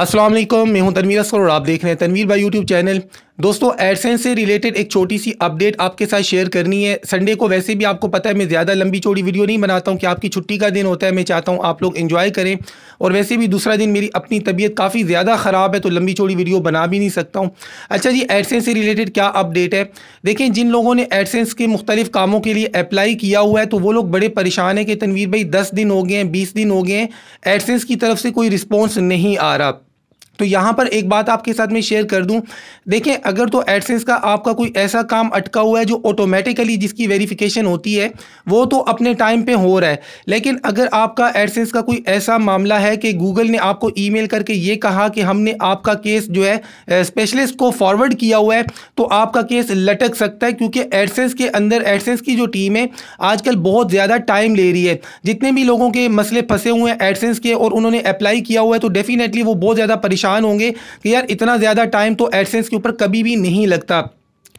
असलम मैं हूं तनवीर असर और आप देख रहे हैं तनवीर भाई यूट्यूब चैनल दोस्तों एडसेंस से रिलेटेड एक छोटी सी अपडेट आपके साथ शेयर करनी है संडे को वैसे भी आपको पता है मैं ज़्यादा लंबी चौड़ी वीडियो नहीं बनाता हूँ कि आपकी छुट्टी का दिन होता है मैं चाहता हूँ आप लोग इन्जॉय करें और वैसे भी दूसरा दिन मेरी अपनी तबीयत काफ़ी ज़्यादा ख़राब है तो लंबी चौड़ी वीडियो बना भी नहीं सकता हूँ अच्छा जी एडसेंस से रिलेटेड क्या अपडेट है देखें जिन लोगों ने एडसेंस के मुख्तलिफ कामों के लिए अप्लाई किया हुआ है तो वो लोग बड़े परेशान हैं कि तनवीर भाई दस दिन हो गए हैं बीस दिन हो गए हैं एडसेंस की तरफ से कोई रिस्पॉन्स नहीं आ रहा तो यहाँ पर एक बात आपके साथ में शेयर कर दूँ देखें अगर तो एडसेंस का आपका कोई ऐसा काम अटका हुआ है जो ऑटोमेटिकली जिसकी वेरिफिकेशन होती है वो तो अपने टाइम पे हो रहा है लेकिन अगर आपका एडसेंस का कोई ऐसा मामला है कि गूगल ने आपको ईमेल करके ये कहा कि हमने आपका केस जो है स्पेशलिस्ट को फॉरवर्ड किया हुआ है तो आपका केस लटक सकता है क्योंकि एडसेंस के अंदर एडसेंस की जो टीम है आजकल बहुत ज़्यादा टाइम ले रही है जितने भी लोगों के मसले फंसे हुए हैं एडसेंस के और उन्होंने अप्लाई किया हुआ है तो डेफिनेटली वो बहुत ज़्यादा परेशान परेशान होंगे कि यार इतना ज़्यादा टाइम तो एडसेंस के ऊपर कभी भी नहीं लगता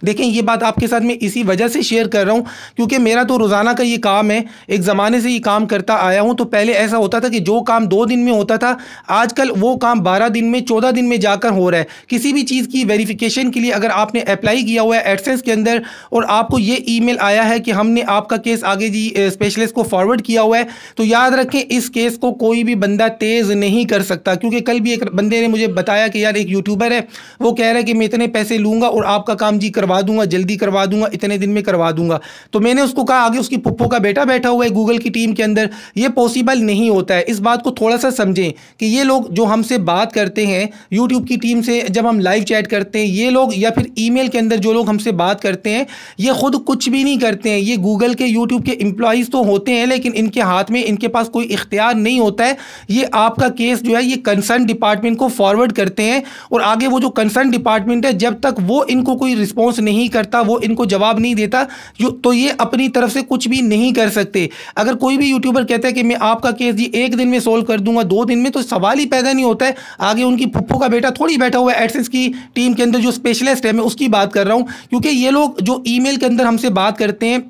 देखें ये बात आपके साथ मैं इसी वजह से शेयर कर रहा हूँ क्योंकि मेरा तो रोज़ाना का ये काम है एक ज़माने से ये काम करता आया हूँ तो पहले ऐसा होता था कि जो काम दो दिन में होता था आजकल वो काम बारह दिन में चौदह दिन में जाकर हो रहा है किसी भी चीज़ की वेरिफिकेशन के लिए अगर आपने अप्लाई किया हुआ है एडसेंस के अंदर और आपको ये ई आया है कि हमने आपका केस आगे जी स्पेशलिस्ट को फॉरवर्ड किया हुआ है तो याद रखें इस केस को कोई भी बंदा तेज़ नहीं कर सकता क्योंकि कल भी एक बंदे ने मुझे बताया कि यार एक यूट्यूबर है वो कह रहा है कि मैं इतने पैसे लूँगा और आपका काम जी करवा करवा दूंगा जल्दी करवा दूंगा इतने दिन में करवा दूंगा तो मैंने उसको कहा आगे उसकी पुप्पो का बेटा बैठा हुआ है गूगल की टीम के अंदर ये पॉसिबल नहीं होता है इस बात को थोड़ा सा समझें कि ये लोग जो हमसे बात करते हैं यूट्यूब की टीम से जब हम लाइव चैट करते हैं ये लोग या फिर ई के अंदर जो लोग हमसे बात करते हैं ये खुद कुछ भी नहीं करते हैं ये गूगल के यूट्यूब के एम्प्लॉयज़ तो होते हैं लेकिन इनके हाथ में इनके पास कोई इख्तियार नहीं होता है ये आपका केस जो है ये कंसर्न डिपार्टमेंट को फॉरवर्ड करते हैं और आगे वो जो कंसर्न डिपार्टमेंट है जब तक वो इनको कोई रिस्पॉन्स नहीं करता वो इनको जवाब नहीं देता जो तो ये अपनी तरफ से कुछ भी नहीं कर सकते अगर कोई भी यूट्यूबर कहता है कि मैं आपका केस जी एक दिन में सोल्व कर दूंगा दो दिन में तो सवाल ही पैदा नहीं होता है आगे उनकी पप्पू का बेटा थोड़ी बैठा हुआ है एडसेंस की टीम के अंदर जो स्पेशलिस्ट है मैं उसकी बात कर रहा हूँ क्योंकि ये लोग जो ई के अंदर हमसे बात करते हैं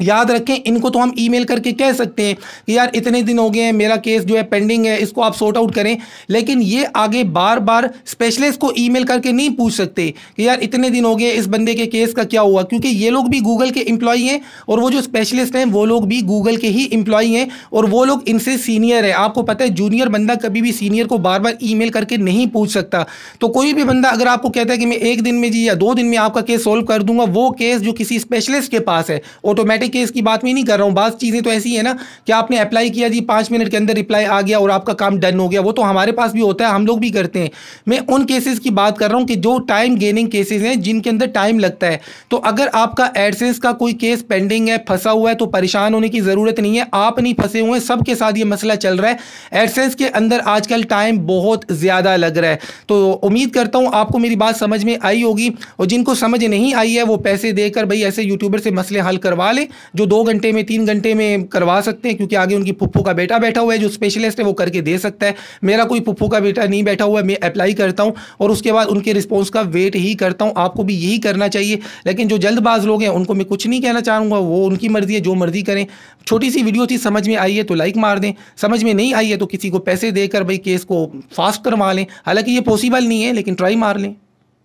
याद रखें इनको तो हम ईमेल करके कह सकते हैं कि यार इतने दिन हो गए हैं मेरा केस जो है पेंडिंग है इसको आप सॉर्ट आउट करें लेकिन ये आगे बार बार स्पेशलिस्ट को ईमेल करके नहीं पूछ सकते कि यार इतने दिन हो गए इस बंदे के केस का क्या हुआ क्योंकि ये लोग भी गूगल के एम्प्लॉय हैं और वो जो स्पेशलिस्ट हैं वो लोग भी गूगल के ही एम्प्लॉय हैं और वो लोग इनसे सीनियर है आपको पता है जूनियर बंदा कभी भी सीनियर को बार बार ई करके नहीं पूछ सकता तो कोई भी बंदा अगर आपको कहता है कि मैं एक दिन में जी या दो दिन में आपका केस सोल्व कर दूंगा वो केस जो किसी स्पेशलिस्ट के पास है ऑटोमेटिक केस की बात में नहीं कर रहा हूँ बात चीज़ें तो ऐसी है ना कि आपने अप्लाई किया जी पाँच मिनट के अंदर रिप्लाई आ गया और आपका काम डन हो गया वो तो हमारे पास भी होता है हम लोग भी करते हैं मैं उन केसेस की बात कर रहा हूँ कि जो टाइम गेनिंग केसेज हैं जिनके अंदर टाइम लगता है तो अगर आपका एडसेंस का कोई केस पेंडिंग है फंसा हुआ है तो परेशान होने की ज़रूरत नहीं है आप नहीं फंसे हुए हैं सबके साथ ये मसला चल रहा है एडसेंस के अंदर आजकल टाइम बहुत ज़्यादा लग रहा है तो उम्मीद करता हूँ आपको मेरी बात समझ में आई होगी और जिनको समझ नहीं आई है वो पैसे देकर भाई ऐसे यूट्यूबर से मसले हल करवा लें जो दो घंटे में तीन घंटे में करवा सकते हैं क्योंकि आगे उनकी पुप्पू का बेटा बैठा हुआ है जो स्पेशलिस्ट है वो करके दे सकता है मेरा कोई पुप्पू का बेटा नहीं बैठा हुआ है मैं अप्लाई करता हूँ और उसके बाद उनके रिस्पॉन्स का वेट ही करता हूँ आपको भी यही करना चाहिए लेकिन जो जल्दबाज लोग हैं उनको मैं कुछ नहीं कहना चाहूँगा वो उनकी मर्जी है जो मर्जी करें छोटी सी वीडियो थी समझ में आई है तो लाइक मार दें समझ में नहीं आई है तो किसी को पैसे देकर भाई केस को फास्ट करवा लें हालांकि ये पॉसिबल नहीं है लेकिन ट्राई मार लें